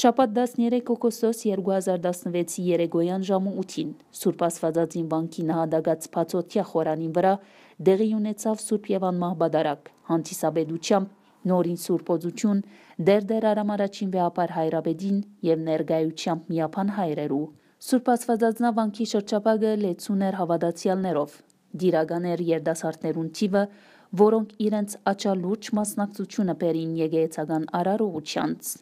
Շաբաթ 13 օգոստոս 2016-ի երեգոյան ժամը 8-ին Սուրբ Աստվածածին վանքի նահանգած Փածոթյա խորանին վրա դեղի ունեցավ Սուրբ Եվան մահբադարակ, հանդիսաբեդությամբ նորին սուրբոծություն դերդեր արամարաչին վեապար հայրաբեդին եւ ներգայությամբ միապան հայրերու Սուրբ Աստվածածնավանքի շրջապագը լեցուն էր հավատացյալներով։ Դիրագան էր երդասարտներուն տիվը, որոնք իրենց աչալուրջ մասնակցությունը բերին եկեղեցական արարողությանց։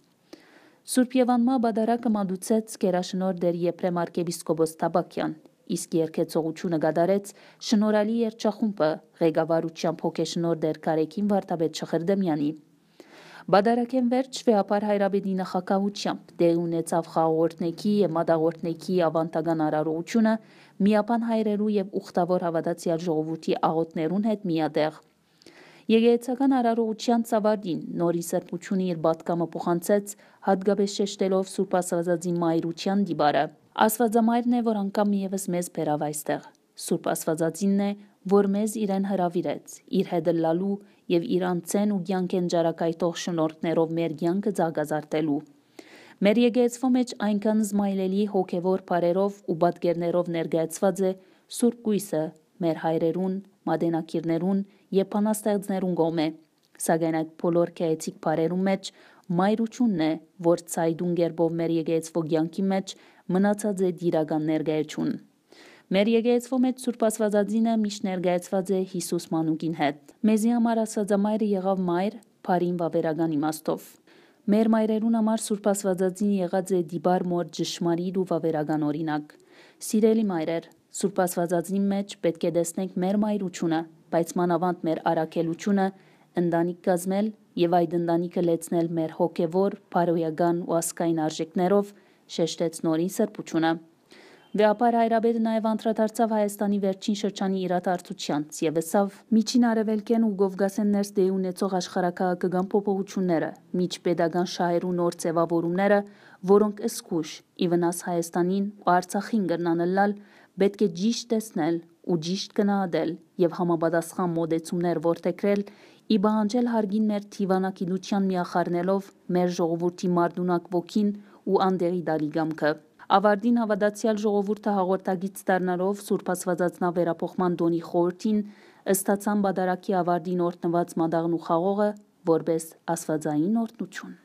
Սուրբ Եվան մա բադարակը մանդուցեց կերաշնոր դեր Եփրեմ arczepiskopos Թաբակյան, իսկ երկեցողությունը գադարեց շնորհալի երջախումբը ղեկավարությամբ հոգեշնոր դեր Կարեկին Վարդապետ Շխրդեմյանի։ Բադարակեն վերջ վեապար հայրաբեդի նախակահությամբ տեղ ունեցավ խաղորդնեքի և մադաղորդնեքի ավանտագան արարողությունը միապան հայրերու և ուխտավոր հավատացյալ ժողովութի աղոտներուն հետ միատեղ։ Եկեղեցական արարողության ծավալին նորի սրբությունը իր պատկամը փոխանցեց հատկապես շեշտելով Սուրբ Աստվածածի մայրության դիբարը։ Աստվածամայրն է, որ անգամ իևս մեզ բերավ այստեղ։ Սուրբ Աստվածածինն է, որ մեզ իրեն հրավիրեց, իր հետ լալու եւ իր անցեն ու ցանկեն ճարակայտող շնորհներով մեր ցանկը զարգազարտելու։ Մեր եկեղեցվո մեջ այնքան զմայլելի հոգևոր բարերով ու պատկերներով ներկայացված է Սուրբ Գույսը, մեր հայրերուն, մադենակիրներուն եւ բանաստեղծներուն գոմ է։ Սակայն այդ բոլոր քայեցիկ բարերում մեջ մայրությունն է, որ ցայդուն գերբով մեր եկեղեցվո ցանկի մեջ մնացած է դիրական ներգայություն։ Մեր եկեղեցվո մեջ Սուրբ Աստվածածինը միշտ ներգայացված է Հիսուս Մանուկին հետ։ Մեզի համար Աստվածամայրը եղավ մայր, բարին վավերական իմաստով։ Մեր մայրերուն համար Սուրբ Աստվածածին եղած է դիբար մոր ճշմարիտ ու վավերական օրինակ։ Սիրելի մայրեր, Սուրբ Աստվածածնի մեջ պետք է տեսնենք մեր մայրությունը, բայց մանավանդ մեր առաքելությունը, ընտանիք կազմել եւ այդ ընտանիքը լեցնել մեր հոգեվոր, բարոյական ու ասկային արժեքներով, շեշտեց նորին սրբությունը։ Վեապար Հայրաբեդը նաև անդրադարձավ Հայաստանի վերջին շրջանի իրատարծությանց և եսավ միջին արևելկեն ու գովգասեն ներս դեի ունեցող աշխարակաղակգան պոպողությունները, միջ պետագան շահերու նոր ծևավորումները, որոնք ըսկուշ, ի վնաս Հայաստանին ու արցախին գրնանըլլալ, պետք է ջիշտ տեսնել ու ջիշտ կնահատել և համապատասխան մոտեցումներ որդեքրել ի պահանջել հարգին մեր թիվանագիտության միախառնելով մեր ժողովրդի մարդունակ ոգին ու անդեղի դալի գամքը։ Ավարդին հավատացյալ ժողովուրդը հաղորդագից դառնալով Սուրբ Աստվածածնա վերապոխման տոնի խորհրդին ըստացան բադարակի ավարդին օրտնված մադաղն ու խաղողը որպես աստվածային օրտնություն։